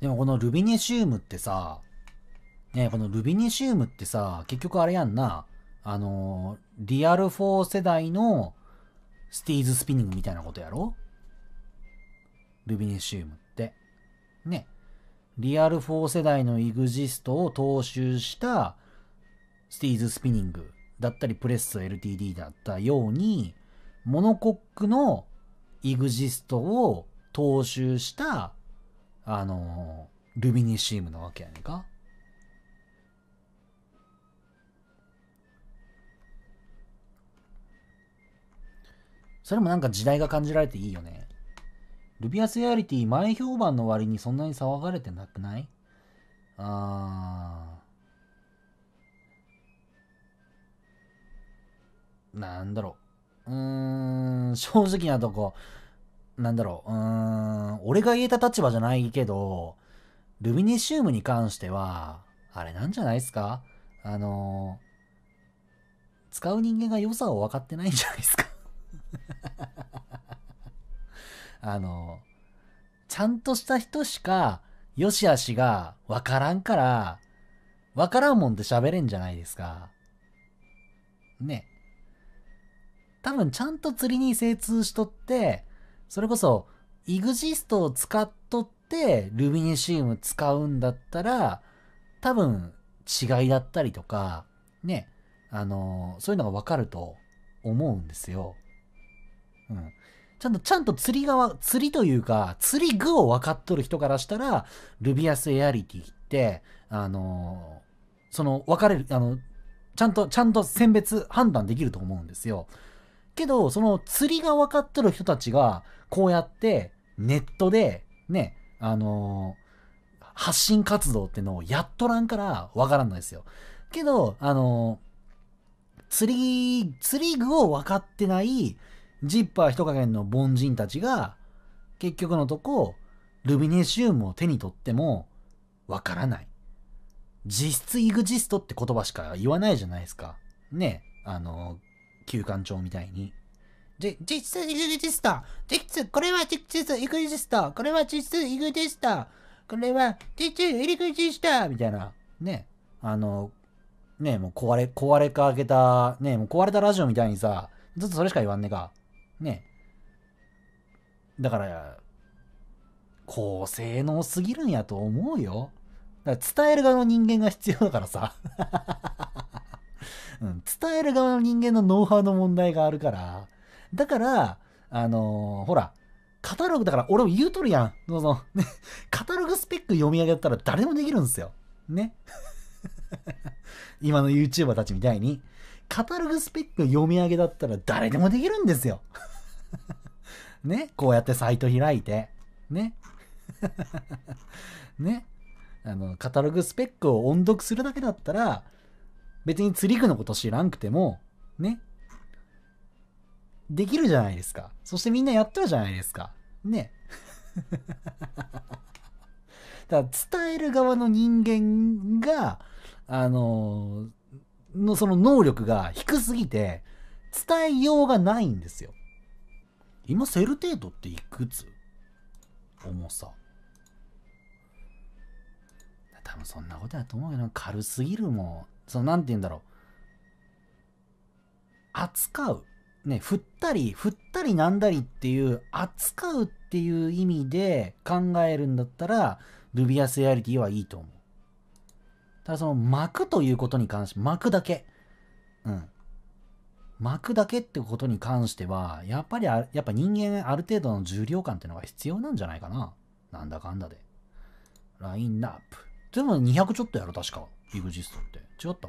でもこのルビネシウムってさ、ね、このルビネシウムってさ、結局あれやんな、あのリアル4世代のスティーズスピニングみたいなことやろルビネシウムって。ね。リアル4世代のイグジストを踏襲したスティーズスピニングだったりプレッソ LTD だったようにモノコックのイグジストを踏襲したあのルミニシウムなわけやねんか。それもなんか時代が感じられていいよね。ルビアスエアリティ前評判の割にそんなに騒がれてなくないあー。なんだろう。うーん、正直なとこ、なんだろう、うーん、俺が言えた立場じゃないけど、ルミネシウムに関しては、あれなんじゃないですかあのー、使う人間が良さを分かってないんじゃないですか あのー、ちゃんとした人しか、良し悪しが分からんから、分からんもんって喋れんじゃないですか。ね。多分ちゃんと釣りに精通しとって、それこそ、イグジストを使っとって、ルビニシウム使うんだったら、多分、違いだったりとか、ね、あのー、そういうのがわかると思うんですよ。うん。ちゃんと、ちゃんと釣り側、釣りというか、釣り具を分かっとる人からしたら、ルビアスエアリティって、あのー、その、分かれる、あの、ちゃんと、ちゃんと選別判断できると思うんですよ。けど、その釣りが分かってる人たちが、こうやってネットで、ね、あのー、発信活動ってのをやっとらんから分からんのですよ。けど、あのー、釣り、釣り具を分かってないジッパー人加減の凡人たちが、結局のとこ、ルビネシウムを手に取っても、分からない。実質イグジストって言葉しか言わないじゃないですか。ね、あのー旧館長みたいに。じ、実質イグジスト実質これは実質イグジストこれは実質イグジストこれは実質イグジストみたいな。ね。あの、ねもう壊れ、壊れかけた、ねもう壊れたラジオみたいにさ、ずっとそれしか言わんねえか。ねだから、高性能すぎるんやと思うよ。だから伝える側の人間が必要だからさうん、伝える側の人間のノウハウの問題があるから、だから、あのー、ほら、カタログだから俺も言うとるやん。どうぞ。ね、カタログスペック読み上げだったら誰もできるんですよ。ね。今の YouTuber たちみたいに。カタログスペック読み上げだったら誰でもできるんですよ。ね。こうやってサイト開いて。ね。ね。あの、カタログスペックを音読するだけだったら、別に釣り具のこと知らんくても、ね。できるじゃないですか。そしてみんなやっるじゃないですか。ね。だから伝える側の人間が、あのー、のその能力が低すぎて、伝えようがないんですよ。今、セルテートっていくつ重さ。多分そんなことだと思うけど、軽すぎるもん。その、なんて言うんだろう。扱う。ね、振ったり、振ったりなんだりっていう、扱うっていう意味で考えるんだったら、ルビアスエアリティはいいと思う。ただその巻くということに関して、巻くだけ。うん。巻くだけってことに関しては、やっぱりやっぱ人間ある程度の重量感っていうのが必要なんじゃないかな。なんだかんだで。ラインナップ。でも200ちょっとやろ、確か。イグジストって違った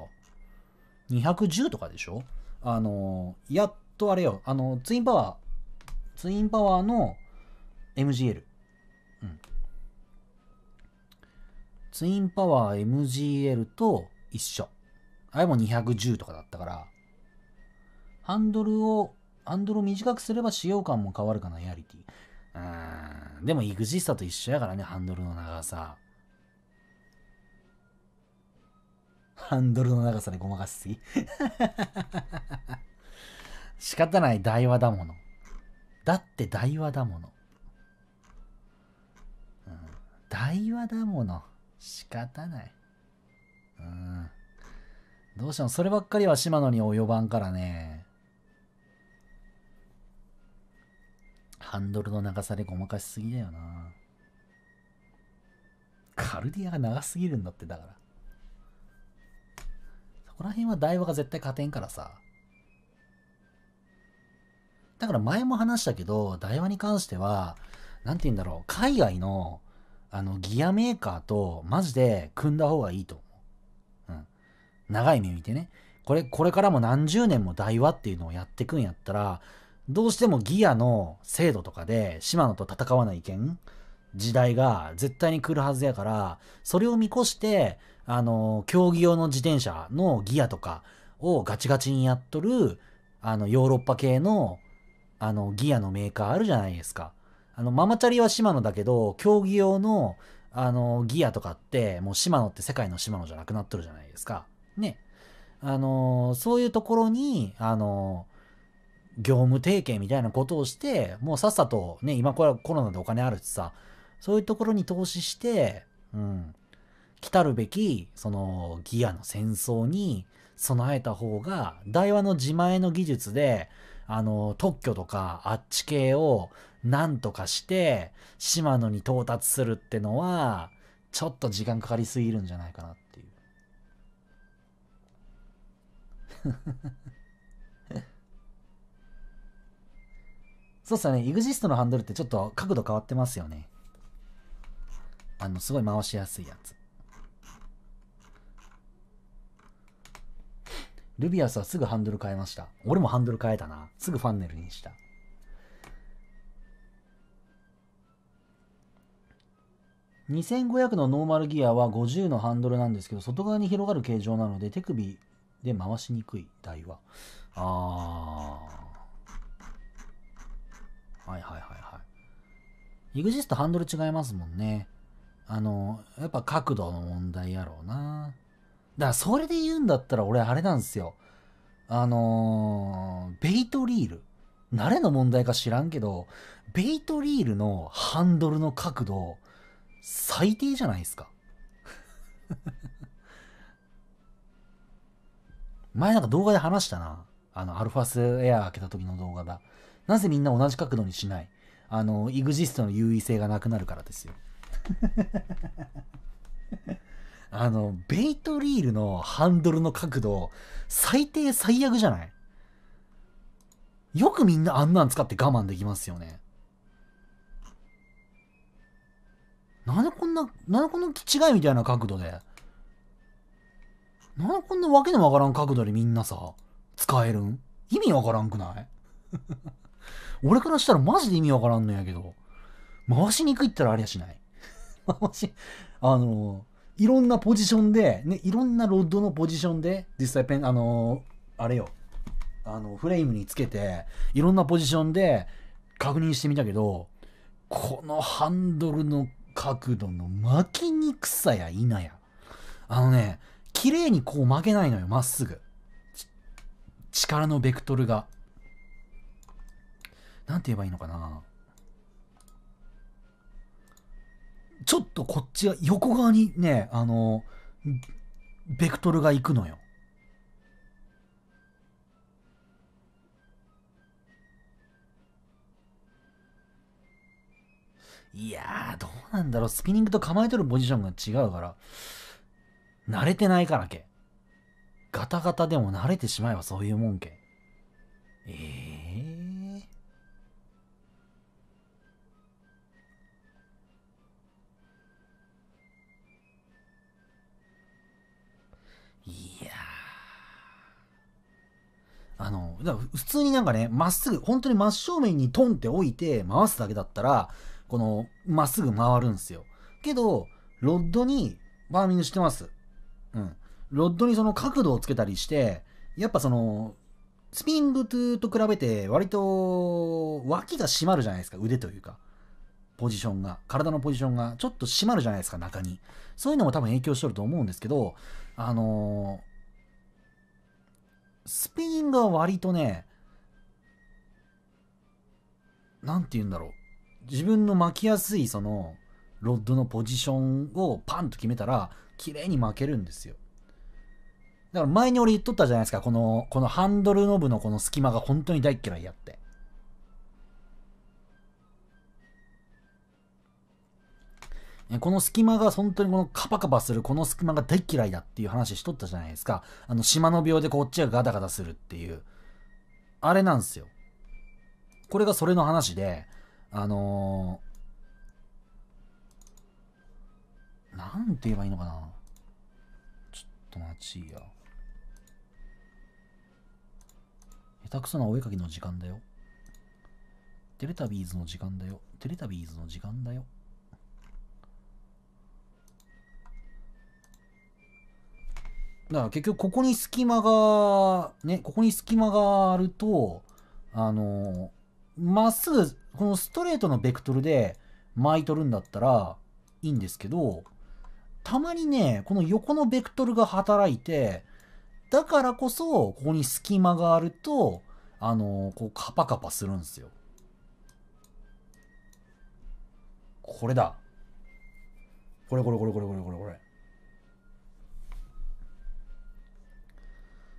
?210 とかでしょあのやっとあれよ、あの、ツインパワー、ツインパワーの MGL。うん。ツインパワー MGL と一緒。あれも210とかだったから、ハンドルを、ハンドルを短くすれば使用感も変わるかな、エアリティ。うーん。でも、イグジスタと一緒やからね、ハンドルの長さ。ハンドルの長さでごまかしすぎ 仕方ない台話だもの。だって台話だもの。うん、台話だもの。仕方ない。うん。どうしてもそればっかりは島野に及ばんからね。ハンドルの長さでごまかしすぎだよな。カルディアが長すぎるんだって、だから。こら辺は台場が絶対勝てんからさ。だから前も話したけど、台場に関しては、なんて言うんだろう、海外の、あの、ギアメーカーと、マジで組んだ方がいいと思う。うん。長い目見てね。これ、これからも何十年も台話っていうのをやってくんやったら、どうしてもギアの制度とかで、島野と戦わないけん時代が絶対に来るはずやから、それを見越して、あの、競技用の自転車のギアとかをガチガチにやっとる、あの、ヨーロッパ系の、あの、ギアのメーカーあるじゃないですか。あの、ママチャリはシマノだけど、競技用の、あの、ギアとかって、もうシマノって世界のシマノじゃなくなっとるじゃないですか。ね。あの、そういうところに、あの、業務提携みたいなことをして、もうさっさとね、今これコロナでお金あるしさ、そういうところに投資して、うん、来たるべき、そのギアの戦争に備えた方が、台湾の自前の技術で、あの、特許とかあっち系をなんとかして、島野に到達するってのは、ちょっと時間かかりすぎるんじゃないかなっていう そうっすよね、イグジストのハンドルってちょっと角度変わってますよね。あの、すごい回しやすいやつ。ルビアスはすぐハンドル変えました。俺もハンドル変えたな。すぐファンネルにした。2500のノーマルギアは50のハンドルなんですけど、外側に広がる形状なので、手首で回しにくい台は。あー。はいはいはいはい。イグジストハンドル違いますもんね。あの、やっぱ角度の問題やろうな。だからそれで言うんだったら俺あれなんですよ。あのー、ベイトリール。慣れの問題か知らんけど、ベイトリールのハンドルの角度、最低じゃないですか。前なんか動画で話したな。あの、アルファスエア開けた時の動画だ。なぜみんな同じ角度にしないあの、イグジストの優位性がなくなるからですよ。あの、ベイトリールのハンドルの角度、最低最悪じゃないよくみんなあんなん使って我慢できますよね。なんでこんな、なんでこんな違いみたいな角度で。なんでこんなわけのわからん角度でみんなさ、使えるん意味わからんくない 俺からしたらマジで意味わからんのやけど。回しにくいったらありゃしない。回し、あの、いろんなポジションで、ね、いろんなロッドのポジションで、実際ペン、あのー、あれよ、あの、フレームにつけて、いろんなポジションで確認してみたけど、このハンドルの角度の巻きにくさや否や。あのね、綺麗にこう負けないのよ、まっすぐ。力のベクトルが。なんて言えばいいのかなちょっとこっちは横側にねあのベクトルが行くのよ。いやー、どうなんだろう。スピニングと構えとるポジションが違うから。慣れてないからけ。ガタガタでも慣れてしまえばそういうもんけ。ええーあの、だ普通になんかね、まっすぐ、本当に真正面にトンって置いて回すだけだったら、この、まっすぐ回るんですよ。けど、ロッドにバーミングしてます。うん。ロッドにその角度をつけたりして、やっぱその、スピングトゥーと比べて割と脇が締まるじゃないですか、腕というか。ポジションが、体のポジションがちょっと締まるじゃないですか、中に。そういうのも多分影響しとると思うんですけど、あのースピインが割とね、なんて言うんだろう。自分の巻きやすいその、ロッドのポジションをパンと決めたら、綺麗に巻けるんですよ。だから前に俺言っとったじゃないですか。この、このハンドルノブのこの隙間が本当に大嫌いやって。この隙間が本当にこのカパカパするこの隙間が大嫌いだっていう話しとったじゃないですか。あの、島の病でこっちがガタガタするっていう。あれなんですよ。これがそれの話で、あのー、なんて言えばいいのかな。ちょっと待ちや。下手くそなお絵かきの時間だよ。テレタビーズの時間だよ。テレタビーズの時間だよ。だから結局ここに隙間が、ね、ここに隙間があると、あの、まっすぐ、このストレートのベクトルで巻いとるんだったらいいんですけど、たまにね、この横のベクトルが働いて、だからこそ、ここに隙間があると、あの、こうカパカパするんですよ。これだ。これこれこれこれこれこれこれ。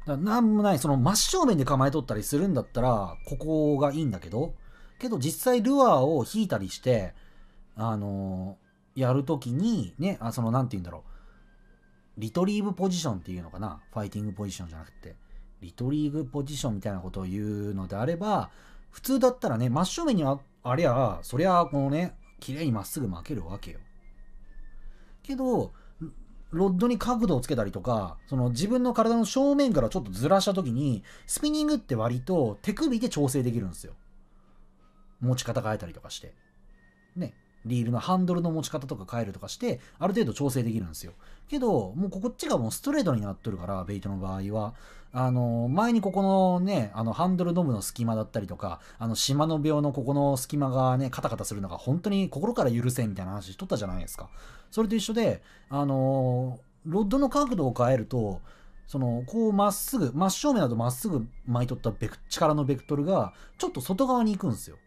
だなんもない、その真正面で構えとったりするんだったら、ここがいいんだけど、けど実際ルアーを引いたりして、あのー、やるときに、ね、あ、その、なんて言うんだろう。リトリーブポジションっていうのかなファイティングポジションじゃなくて。リトリーブポジションみたいなことを言うのであれば、普通だったらね、真正面にあありゃ、そりゃ、このね、綺麗にまっすぐ負けるわけよ。けど、ロッドに角度をつけたりとか、その自分の体の正面からちょっとずらした時に、スピニングって割と手首で調整できるんですよ。持ち方変えたりとかして。ね。リールのハンドルの持ち方とか変えるとかして、ある程度調整できるんですよ。けど、もうこっちがもうストレートになっとるから、ベイトの場合は。あの、前にここのね、あの、ハンドルノブの隙間だったりとか、あの、島の病のここの隙間がね、カタカタするのが本当に心から許せんみたいな話しとったじゃないですか。それと一緒で、あの、ロッドの角度を変えると、その、こうまっすぐ、真正面だとまっすぐ巻い取ったベク力のベクトルが、ちょっと外側に行くんですよ。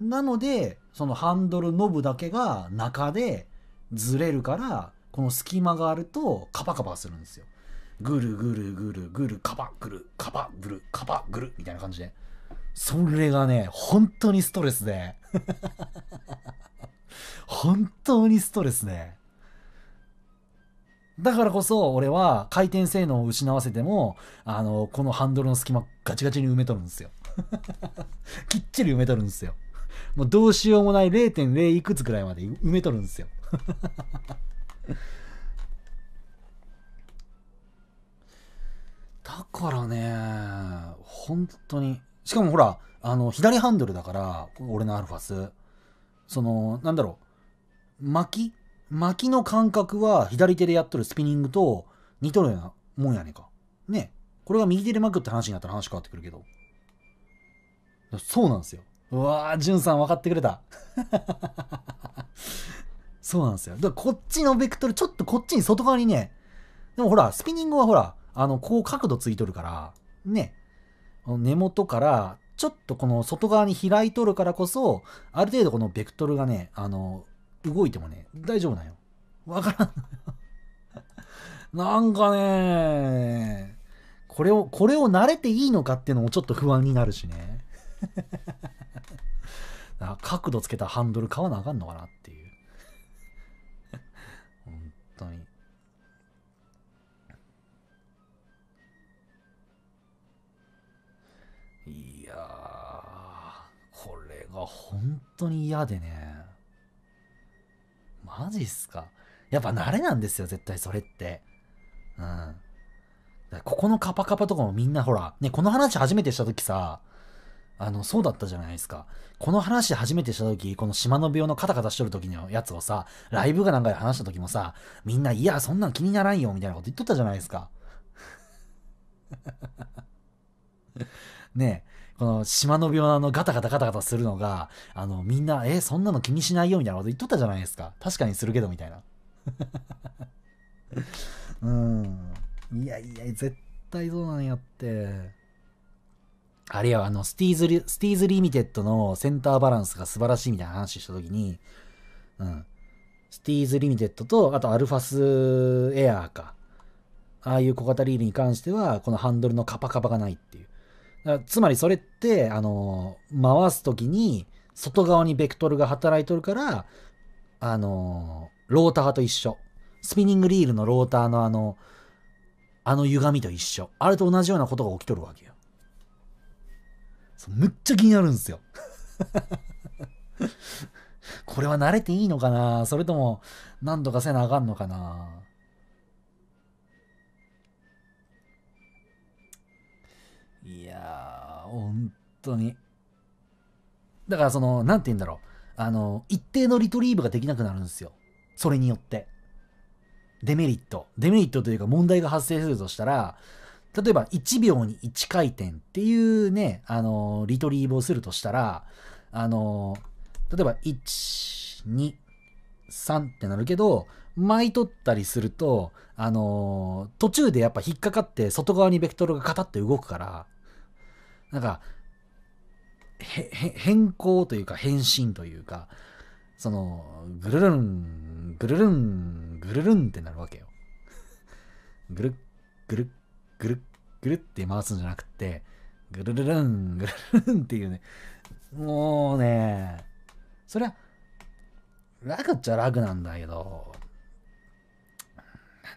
なので、そのハンドルノブだけが中でずれるから、この隙間があるとカパカパするんですよ。ぐるぐるぐるぐる、カバぐる、カバぐる、カバぐる、みたいな感じで。それがね、本当にストレスで。本当にストレスで。だからこそ、俺は回転性能を失わせても、あの、このハンドルの隙間ガチガチに埋めとるんですよ。きっちり埋めとるんですよ。もうどうしようもない0.0いくつくらいまで埋めとるんですよ。だからね、本当に。しかもほら、あの、左ハンドルだから、俺のアルファス。その、なんだろう、巻き巻きの感覚は左手でやっとるスピニングと似とるようなもんやねんか。ねこれが右手で巻くって話になったら話変わってくるけど。そうなんですよ。うわー、じゅんさん分かってくれた。そうなんですよ。だからこっちのベクトル、ちょっとこっちに外側にね、でもほら、スピニングはほら、あの、こう角度ついとるから、ね、根元からちょっとこの外側に開いとるからこそ、ある程度このベクトルがね、あの、動いてもね、大丈夫なんよ。わからんのよ。なんかね、これを、これを慣れていいのかっていうのもちょっと不安になるしね。角度つけたハンドル買わなあかんのかなっていう。本当に。が本当に嫌でね。マジっすか。やっぱ慣れなんですよ、絶対それって。うん。ここのカパカパとかもみんなほら、ね、この話初めてした時さ、あの、そうだったじゃないですか。この話初めてした時、この島の病のカタカタしとる時のやつをさ、ライブがなんかで話した時もさ、みんな、いや、そんなん気にならんよ、みたいなこと言っとったじゃないですか。ねえ。この島の病のガタガタガタガタするのが、あの、みんな、え、そんなの気にしないよみたいなこと言っとったじゃないですか。確かにするけど、みたいな。うん。いやいや、絶対そうなんやって。あれや、あの、スティーズリ、スティーズリミテッドのセンターバランスが素晴らしいみたいな話したときに、うん。スティーズリミテッドと、あとアルファスエアーか。ああいう小型リールに関しては、このハンドルのカパカパがないっていう。つまりそれって、あの、回す時に、外側にベクトルが働いとるから、あの、ローターと一緒。スピニングリールのローターのあの、あの歪みと一緒。あれと同じようなことが起きとるわけよ。むっちゃ気になるんですよ。これは慣れていいのかなそれとも、何度かせなあかんのかないやー、本当に。だからその、なんて言うんだろう。あの、一定のリトリーブができなくなるんですよ。それによって。デメリット。デメリットというか問題が発生するとしたら、例えば1秒に1回転っていうね、あの、リトリーブをするとしたら、あの、例えば1、2、3ってなるけど、舞い取ったりすると、あのー、途中でやっぱ引っかかって外側にベクトルがカタッと動くから、なんか、変更というか変身というか、その、ぐるるん、ぐるるん、ぐるるんってなるわけよ。ぐるっ、ぐるっ、ぐるっ、ぐるって回すんじゃなくて、ぐるるるん、ぐるるんっていうね、もうね、そりゃ、楽っちゃ楽なんだけど、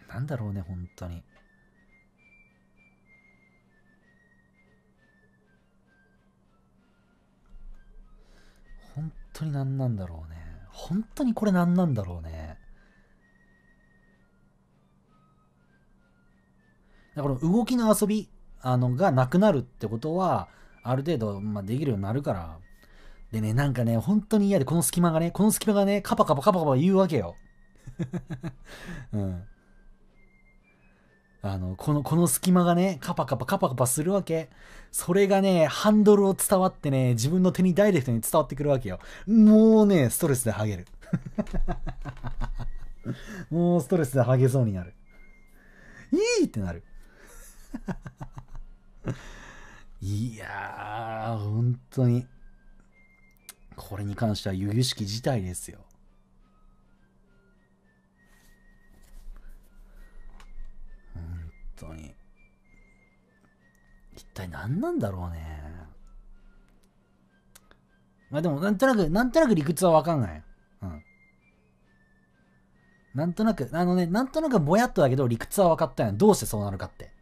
なんだろうね、本当に。当に何なんだろうね。本当にこれ何なんだろうね。だから動きの遊びあのがなくなるってことは、ある程度、まあ、できるようになるから。でね、なんかね、本当に嫌で、この隙間がね、この隙間がね、カパカパカパカパ言うわけよ。うん。あの、この、この隙間がね、カパカパカパカパするわけ。それがね、ハンドルを伝わってね、自分の手にダイレクトに伝わってくるわけよ。もうね、ストレスでハゲる。もうストレスでハゲそうになる。いいってなる。いやー、本当に。これに関しては、由々しき事態ですよ。当に。一体何なんだろうね。まあでも、なんとなく、なんとなく理屈はわかんない。うん。なんとなく、あのね、なんとなくぼやっとだけど理屈は分かったやん。どうしてそうなるかって。